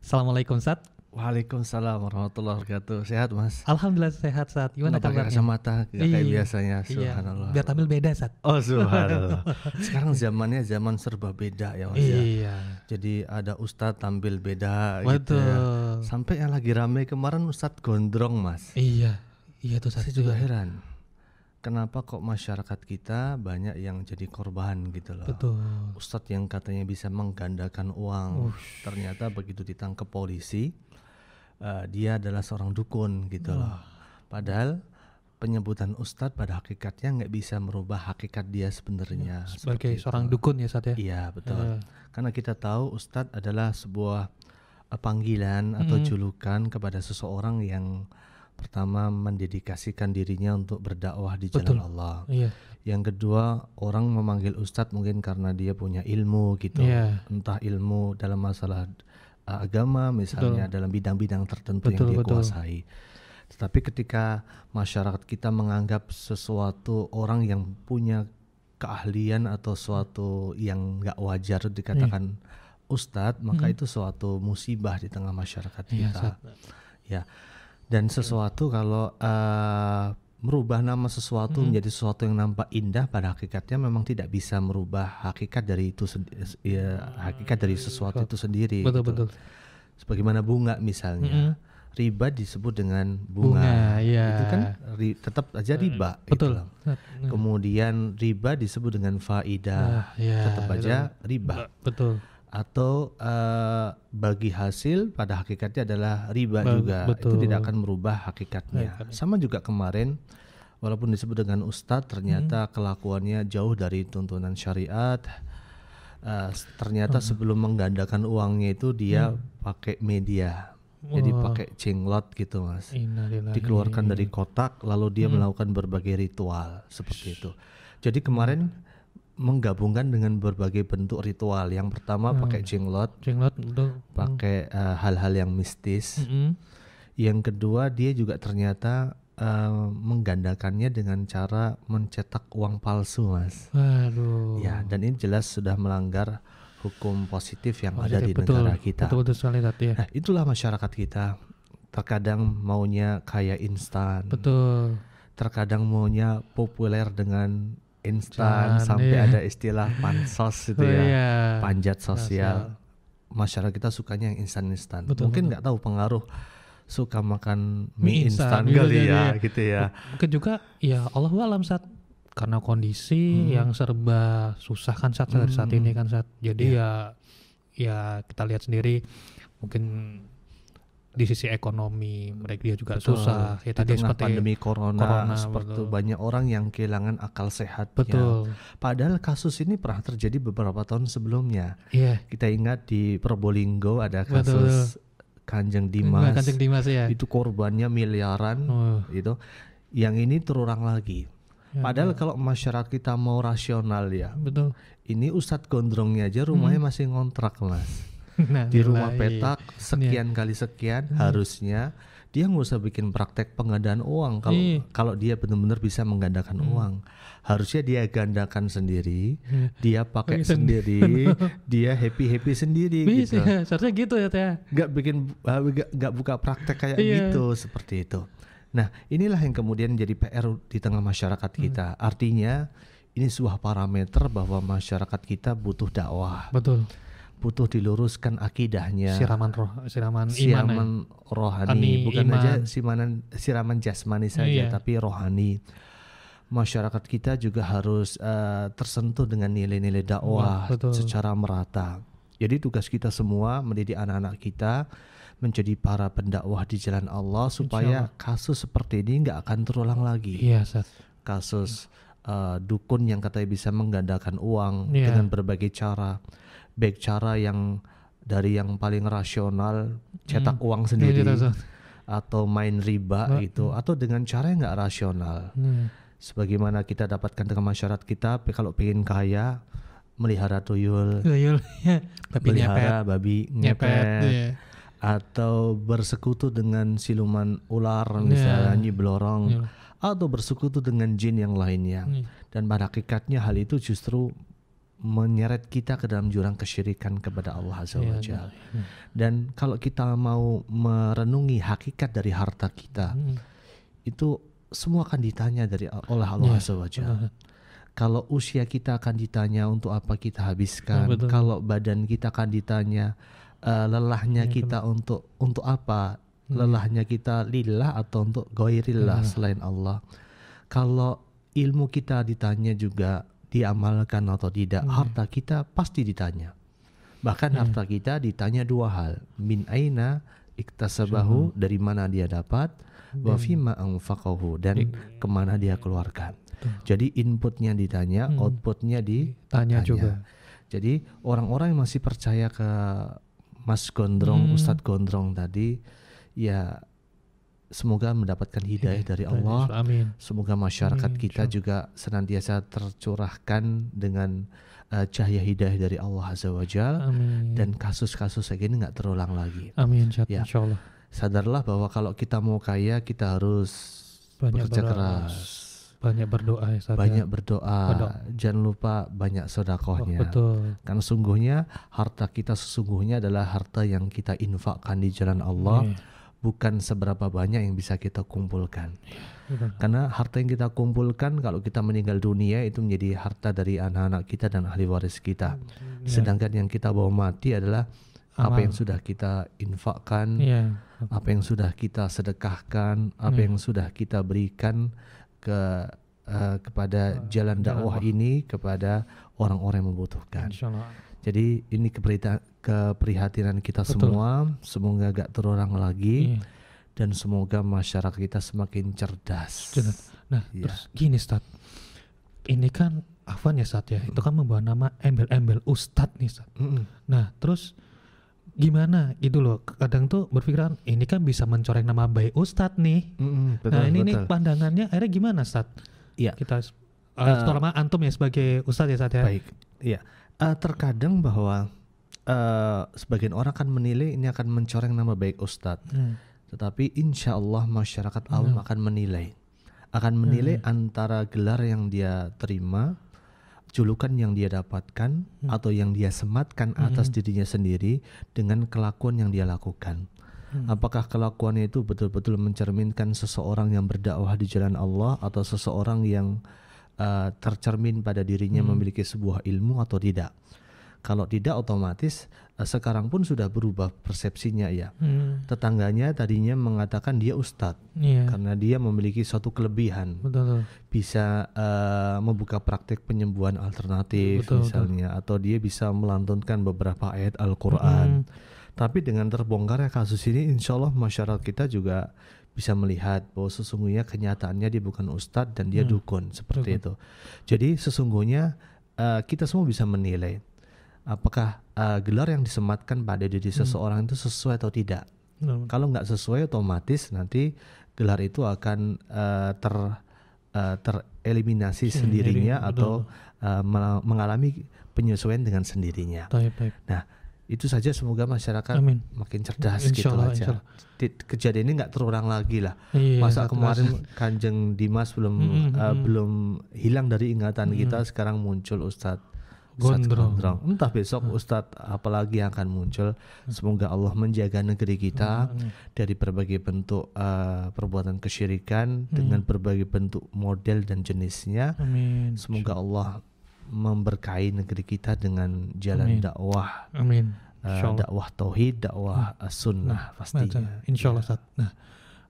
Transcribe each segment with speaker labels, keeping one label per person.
Speaker 1: Assalamualaikum Sat. Waalaikumsalam warahmatullahi wabarakatuh. Sehat Mas?
Speaker 2: Alhamdulillah sehat Sat. Gimana Nggak kabarnya? kacamata kayak iya. biasanya. Iya. Subhanallah. Iya. Biar tampil beda Sat. Oh subhanallah.
Speaker 1: Sekarang zamannya zaman serba beda ya Mas ya? iya. Jadi ada ustadz tampil beda Betul. gitu ya. Sampai yang lagi rame kemarin ustadz gondrong Mas. Iya. Iya tuh Sat. Saya juga heran kenapa kok masyarakat kita banyak yang jadi korban gitu loh. Betul. Ustadz yang katanya bisa menggandakan uang, Ush. ternyata begitu ditangkap polisi, uh, dia adalah seorang dukun gitu loh. Padahal penyebutan ustadz pada hakikatnya nggak bisa merubah hakikat dia sebenarnya. Iya, sebagai itu. seorang dukun ya Ustadz ya? Iya betul. Uh. Karena kita tahu ustadz adalah sebuah eh, panggilan atau hmm. julukan kepada seseorang yang pertama mendedikasikan dirinya untuk berdakwah di jalan Betul. Allah. Iya. Yang kedua, orang memanggil ustadz mungkin karena dia punya ilmu gitu. iya. Entah ilmu dalam masalah uh, agama misalnya betul. dalam bidang-bidang tertentu betul, yang dia betul. kuasai. Tetapi ketika masyarakat kita menganggap sesuatu orang yang punya keahlian atau suatu yang nggak wajar dikatakan iya. ustadz, maka hmm. itu suatu musibah di tengah masyarakat iya, kita. Iya, Ya dan sesuatu kalau uh, merubah nama sesuatu hmm. menjadi sesuatu yang nampak indah pada hakikatnya memang tidak bisa merubah hakikat dari itu ya, hakikat dari mm-hmm. sesuatu itu sendiri. Gitu. Betul gitu. betul. Sebagaimana bunga misalnya. Hmm. Riba disebut dengan bunga, bunga ya. itu kan ri, tetap aja mm-hmm. riba. Gitu betul. Gitu. Kemudian riba disebut dengan faida, ah, ya, tetap aja iya. riba. Betul atau uh, bagi hasil pada hakikatnya adalah riba Bang, juga betul. itu tidak akan merubah hakikatnya ya, sama juga kemarin walaupun disebut dengan ustadz ternyata hmm. kelakuannya jauh dari tuntunan syariat uh, ternyata hmm. sebelum menggandakan uangnya itu dia hmm. pakai media wow. jadi oh. pakai cinglot gitu mas Innalillahi. dikeluarkan dari kotak lalu dia hmm. melakukan berbagai ritual seperti itu jadi kemarin hmm menggabungkan dengan berbagai bentuk ritual. Yang pertama hmm. pakai jenglot, jenglot pakai hmm. Eh, hal-hal yang mistis. Hmm. Yang kedua dia juga ternyata Uh, menggandakannya dengan cara mencetak uang palsu, mas. Aduh. Ya, dan ini jelas sudah melanggar hukum positif yang positif, ada di betul, negara kita. Betul, betul sekali, ya. Nah, itulah masyarakat kita. Terkadang maunya kaya instan. Betul. Terkadang maunya populer dengan instan sampai iya. ada istilah pansos itu oh, ya iya. panjat sosial masyarakat kita sukanya yang instan-instan mungkin nggak tahu pengaruh suka makan mie, instan gitu kali ya, ya gitu ya mungkin juga ya Allah alam saat
Speaker 2: karena kondisi hmm. yang serba susah kan saat hmm. saat ini kan saat jadi yeah. ya ya kita lihat sendiri mungkin di sisi ekonomi mereka dia juga betul. susah ya tadi seperti pandemi corona, corona seperti betul.
Speaker 1: banyak orang yang kehilangan akal sehat ya. betul padahal kasus ini pernah terjadi beberapa tahun sebelumnya yeah. kita ingat di Probolinggo ada kasus betul. Kanjeng iya, Dimas, Kanjeng Dimas ya. itu korbannya miliaran oh. itu yang ini terurang lagi Ya, Padahal ya. kalau masyarakat kita mau rasional ya. Betul. Ini Ustadz Gondrongnya aja rumahnya hmm. masih ngontrak lah. Nah, di rumah petak iya. sekian kali sekian hmm. harusnya dia nggak usah bikin praktek penggandaan uang kalau iya. kalau dia benar-benar bisa menggandakan hmm. uang harusnya dia gandakan sendiri iya. dia pakai sendiri dia happy happy sendiri bisa, gitu ya,
Speaker 2: seharusnya gitu ya teh
Speaker 1: nggak bikin ah, nggak buka praktek kayak gitu seperti itu nah inilah yang kemudian jadi PR di tengah masyarakat hmm. kita hmm. artinya ini sebuah parameter bahwa masyarakat kita butuh dakwah betul butuh diluruskan akidahnya siraman roh siraman siraman iman, ya? rohani Ani, bukan iman. aja siraman siraman jasmani saja iya. tapi rohani masyarakat kita juga harus uh, tersentuh dengan nilai-nilai dakwah Betul. secara merata jadi tugas kita semua mendidik anak-anak kita menjadi para pendakwah di jalan Allah supaya Allah. kasus seperti ini nggak akan terulang lagi iya, kasus uh, dukun yang katanya bisa menggandakan uang yeah. dengan berbagai cara baik cara yang dari yang paling rasional cetak hmm. uang sendiri ya, atau main riba itu gitu hmm. atau dengan cara yang nggak rasional hmm. sebagaimana kita dapatkan dengan masyarakat kita kalau pengen kaya melihara tuyul, tuyul ya. melihara nyepet. babi nyepet, ya. atau bersekutu dengan siluman ular iya. misalnya nyi belorong ya. atau bersekutu dengan jin yang lainnya ya. dan pada hakikatnya hal itu justru menyeret kita ke dalam jurang kesyirikan kepada Allah Azza wa ya, Dan kalau kita mau merenungi hakikat dari harta kita, hmm. itu semua akan ditanya dari oleh Allah iya, Azza wa ya, Kalau usia kita akan ditanya untuk apa kita habiskan, ya, kalau badan kita akan ditanya uh, lelahnya ya, kita benar. untuk untuk apa? Hmm. Lelahnya kita lillah atau untuk goirillah ya. selain Allah. Kalau ilmu kita ditanya juga diamalkan atau tidak. Hmm. Harta kita pasti ditanya. Bahkan hmm. harta kita ditanya dua hal. Min aina iktasabahu hmm. dari mana dia dapat hmm. wa fima anfaqahu dan iya. kemana dia keluarkan. Tuh. Jadi inputnya ditanya, hmm. outputnya ditanya Tanya juga. Jadi orang-orang yang masih percaya ke Mas Gondrong, hmm. Ustadz Gondrong tadi, ya Semoga mendapatkan hidayah dari ya Allah. Amin. Semoga masyarakat ya kita juga senantiasa tercurahkan dengan uh, cahaya hidayah dari Allah Azza wa Jal dan kasus-kasus kayak gini nggak terulang lagi. Amin ya. Allah. Sadarlah bahwa kalau kita mau kaya kita harus banyak bekerja keras. Banyak berdoa ya, ya. Banyak berdoa. Jangan lupa banyak sodakohnya. Oh, betul. Karena sungguhnya harta kita sesungguhnya adalah harta yang kita infakkan di jalan Allah. Amin bukan seberapa banyak yang bisa kita kumpulkan. Iya, Karena harta yang kita kumpulkan kalau kita meninggal dunia itu menjadi harta dari anak-anak kita dan ahli waris kita. Hmm, iya. Sedangkan yang kita bawa mati adalah apa yang sudah kita infakkan, iya, apa yang sudah kita sedekahkan, apa hmm. yang sudah kita berikan ke uh, kepada jalan dakwah ini kepada orang-orang yang membutuhkan. Insyaallah. Jadi ini keprihatinan kita Betul. semua, semoga gak terulang lagi iya. dan semoga masyarakat kita semakin cerdas. Nah, ya. terus gini Ustaz.
Speaker 2: Ini kan Afan ya Ustaz ya, mm. itu kan membawa nama embel-embel Ustaz nih Ustaz. Mm -mm. Nah, terus gimana gitu loh kadang tuh berpikiran ini kan bisa mencoreng nama baik Ustadz nih
Speaker 1: mm-hmm, betul, nah ini betul. nih
Speaker 2: pandangannya akhirnya gimana Ustadz? Iya kita eh, uh, terutama antum ya sebagai Ustadz ya Ustadz ya baik
Speaker 1: iya uh, terkadang bahwa uh, sebagian orang akan menilai ini akan mencoreng nama baik Ustadz. Hmm. Tetapi insya Allah masyarakat hmm. Ya. awam akan menilai, akan menilai hmm. antara gelar yang dia terima, julukan yang dia dapatkan hmm. atau yang dia sematkan atas dirinya sendiri dengan kelakuan yang dia lakukan. Hmm. Apakah kelakuannya itu betul-betul mencerminkan seseorang yang berdakwah di jalan Allah atau seseorang yang uh, tercermin pada dirinya hmm. memiliki sebuah ilmu atau tidak. Kalau tidak otomatis uh, sekarang pun sudah berubah persepsinya ya. Hmm. Tetangganya tadinya mengatakan dia ustadz yeah. karena dia memiliki suatu kelebihan, betul, betul. bisa uh, membuka praktek penyembuhan alternatif betul, misalnya, betul. atau dia bisa melantunkan beberapa ayat Al-Quran. Hmm. Tapi dengan terbongkarnya kasus ini, insya Allah masyarakat kita juga bisa melihat bahwa sesungguhnya kenyataannya dia bukan ustadz dan dia hmm. dukun seperti dukun. Hmm. itu. Jadi sesungguhnya uh, kita semua bisa menilai apakah uh, gelar yang disematkan pada diri hmm. seseorang itu sesuai atau tidak. Hmm. Kalau nggak sesuai otomatis nanti gelar itu akan uh, ter uh, tereliminasi hmm, sendirinya ini, atau uh, mengalami penyesuaian dengan sendirinya. Taip, taip. Nah itu saja semoga masyarakat Amin. makin cerdas insya gitu aja. Kejadian ini nggak terulang lagi lah. Iya, Masa kemarin terasa. Kanjeng Dimas belum mm -hmm. uh, belum hilang dari ingatan mm -hmm. kita, sekarang muncul Ustadz Gondrong. Gondrong. Entah besok hmm. Ustadz apalagi yang akan muncul. Mm. Semoga Allah menjaga negeri kita mm, mm, dari berbagai bentuk uh, perbuatan kesyirikan dengan berbagai bentuk model dan jenisnya. Amin. Semoga Allah memberkahi negeri kita dengan jalan Amin. dakwah. Amin uh, dakwah tauhid, dakwah hmm. sunnah nah, nah, pastinya.
Speaker 2: Insya Allah. Ya. nah,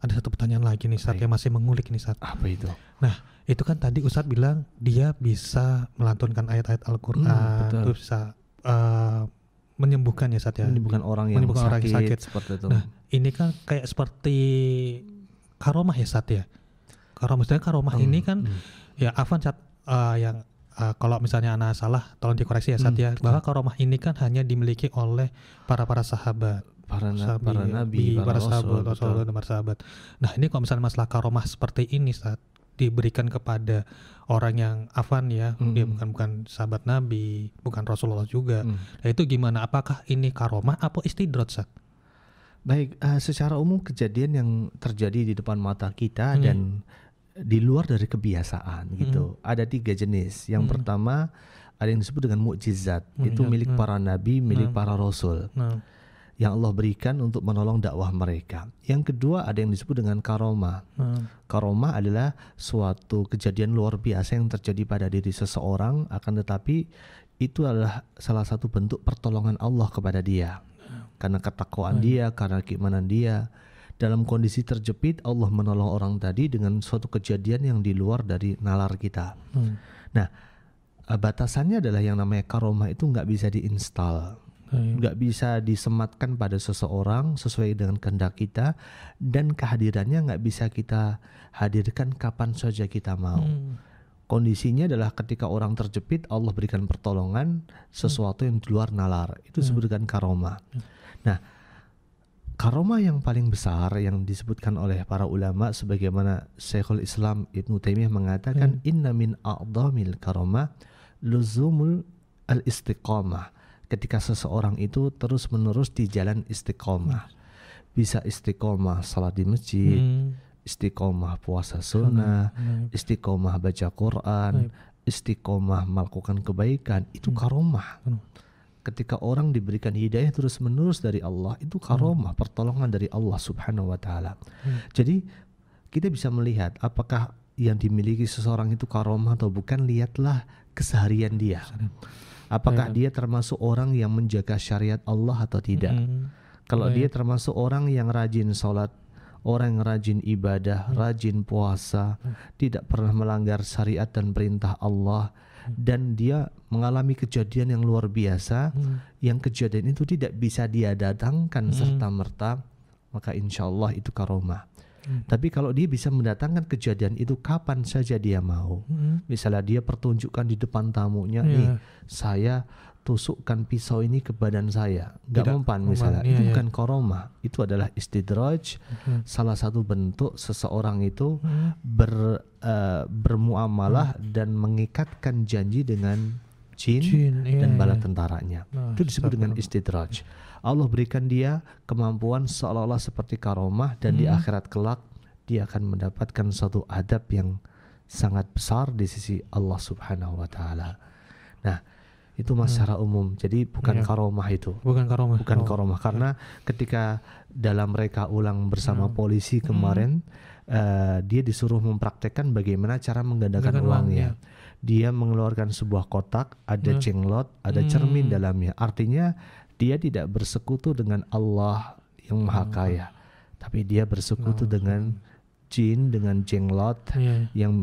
Speaker 2: ada satu pertanyaan lagi nih saat yang masih mengulik nih saat. Apa itu? Nah, itu kan tadi Ustaz bilang dia bisa melantunkan ayat-ayat Al-Qur'an, hmm, betul. bisa uh, eh, menyembuhkan ya saat ya. Menyembuhkan orang yang menyembuhkan sakit, orang yang sakit seperti itu. Nah, ini kan kayak seperti karomah ya saat ya. Karomah karomah hmm, ini kan hmm. ya afan saat uh, eh, yang uh, kalau misalnya anak salah tolong dikoreksi ya saat hmm, ya. bahwa karomah ini kan hanya dimiliki oleh para para sahabat para sahabi, para nabi para, para sahabat rasul dan para sahabat nah ini kalau misalnya masalah karomah seperti ini saat diberikan kepada orang yang afan ya hmm. dia bukan bukan sahabat nabi bukan rasulullah juga hmm. nah itu gimana apakah ini karomah atau istidrot saat
Speaker 1: baik uh, secara umum kejadian yang terjadi di depan mata kita hmm. dan di luar dari kebiasaan hmm. gitu. Ada tiga jenis. Yang hmm. pertama ada yang disebut dengan mukjizat. Hmm. Itu milik hmm. para nabi, milik hmm. para rasul. Hmm. Yang Allah berikan untuk menolong dakwah mereka. Yang kedua ada yang disebut dengan karoma. Hmm. Karoma adalah suatu kejadian luar biasa yang terjadi pada diri seseorang, akan tetapi itu adalah salah satu bentuk pertolongan Allah kepada dia. Hmm. Karena ketakwaan hmm. dia, karena keimanan dia dalam kondisi terjepit Allah menolong orang tadi dengan suatu kejadian yang di luar dari nalar kita. Hmm. Nah, eh, batasannya adalah yang namanya karomah itu nggak bisa diinstal, nggak hmm. bisa disematkan pada seseorang sesuai dengan kehendak kita dan kehadirannya nggak bisa kita hadirkan kapan saja kita mau. Hmm. Kondisinya adalah ketika orang terjepit Allah berikan pertolongan sesuatu yang di luar nalar itu hmm. disebutkan karomah. Ya. Nah Karoma yang paling besar yang disebutkan oleh para ulama sebagaimana Syekhul Islam Ibnu Taimiyah mengatakan hmm. inna min a'dhamil karoma luzumul al-istiqamah. Ketika seseorang itu terus-menerus di jalan istiqamah. Bisa istiqomah salat di masjid, hmm. istiqamah puasa sunnah, hmm. istiqamah baca Quran, hmm. istiqamah melakukan kebaikan, itu hmm. karomah. Hmm ketika orang diberikan hidayah terus menerus dari Allah itu hmm. karomah hmm. pertolongan dari Allah Subhanahu wa taala. Hmm. Jadi kita bisa melihat apakah yang dimiliki seseorang itu karomah atau bukan lihatlah keseharian dia. Apakah ya. dia termasuk orang yang menjaga syariat Allah atau tidak? Hmm. Kalau ya. dia ya. termasuk orang yang rajin sholat, orang yang rajin ibadah, hmm. rajin puasa, hmm. tidak pernah melanggar syariat dan perintah Allah, Hmm. dan dia mengalami kejadian yang luar biasa hmm. yang kejadian itu tidak bisa dia datangkan hmm. serta merta maka insya Allah itu karomah. Hmm. Tapi kalau dia bisa mendatangkan kejadian itu kapan saja dia mau, hmm. misalnya dia pertunjukkan di depan tamunya, yeah. nih saya tusukkan pisau ini ke badan saya nggak mempan misalnya itu iya, bukan iya. koroma itu adalah istidraj hmm. salah satu bentuk seseorang itu hmm. ber uh, bermuamalah hmm. dan mengikatkan janji dengan jin, jin iya, dan bala iya. tentaranya nah, itu disebut dengan istidraj Allah berikan dia kemampuan seolah-olah seperti karomah dan hmm. di akhirat kelak dia akan mendapatkan satu adab yang sangat besar di sisi Allah Subhanahu wa taala. Nah, itu mas hmm. secara umum. Jadi bukan yeah. karomah itu. Bukan karomah. Bukan oh. karomah karena yeah. ketika dalam mereka ulang bersama hmm. polisi hmm. kemarin hmm. uh, dia disuruh mempraktekkan bagaimana cara menggandakan uangnya uangnya. Dia mengeluarkan sebuah kotak, ada hmm. cenglot, ada hmm. cermin dalamnya. Artinya dia tidak bersekutu dengan Allah yang Maha hmm. Kaya, tapi dia bersekutu hmm. dengan jin, dengan jenglot yeah. Iya. yang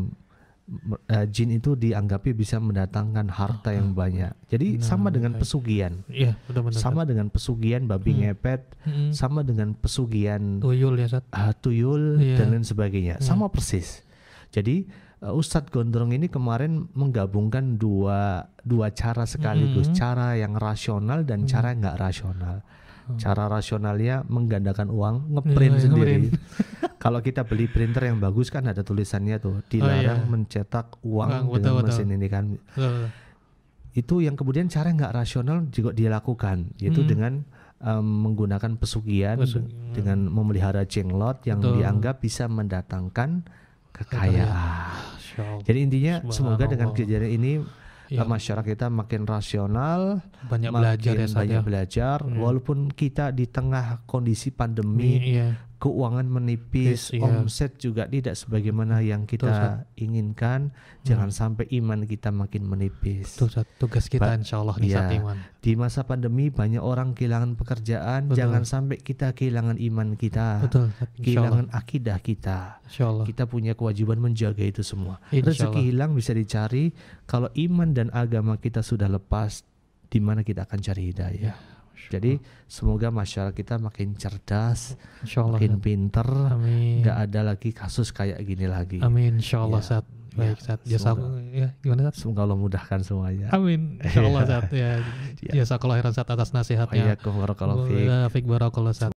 Speaker 1: uh, jin itu dianggapi bisa mendatangkan harta yang ah, banyak. Jadi nah, sama dengan pesugian, Iya, benar-benar. Sama dengan pesugian babi hmm. ngepet, hmm. sama dengan pesugian tuyul ya, Sat. Uh, ah, tuyul yeah. dan lain sebagainya. Hmm. Sama persis. Jadi uh, eh, Ustadz Gondrong ini kemarin menggabungkan dua dua cara sekaligus, hmm. cara yang rasional dan hmm. cara nggak rasional. Hmm. cara rasionalnya menggandakan uang iya, ngeprint ya, sendiri. Nge Kalau kita beli printer yang bagus kan ada tulisannya tuh oh, dilarang oh, iya. mencetak uang nah, dengan betul, mesin betul. ini kan. Betul, betul. Itu yang kemudian cara nggak rasional juga dilakukan yaitu hmm. dengan um, menggunakan pesugihan, dengan memelihara jenglot yang betul. dianggap bisa mendatangkan kekayaan.
Speaker 2: Ah, Jadi
Speaker 1: intinya semoga dengan kejadian ini ya. masyarakat kita makin rasional, banyak makin belajar ya, banyak ya. belajar. Hmm. Walaupun kita di tengah kondisi pandemi, iya keuangan menipis, yes, iya. omset juga tidak sebagaimana yang kita Betul, inginkan. Jangan hmm. sampai iman kita makin menipis. Betul, Tugas kita ba insya Allah di ya, iman. Di masa pandemi banyak orang kehilangan pekerjaan. Betul. Jangan sampai kita kehilangan iman kita, Betul, kehilangan akidah kita. Insya Allah. Kita punya kewajiban menjaga itu semua. Itu Rezeki hilang bisa dicari. Kalau iman dan agama kita sudah lepas, di mana kita akan cari hidayah? Ya. Jadi semoga masyarakat kita makin cerdas, makin pinter, Gak nggak ada lagi kasus kayak gini lagi. Amin, Insya Allah ya. baik saat ya, semoga, ya gimana saat semoga Allah mudahkan semuanya amin insyaallah saat ya
Speaker 2: Ya ya. kalau heran saat atas nasihatnya ya kalau fiq barakallahu saat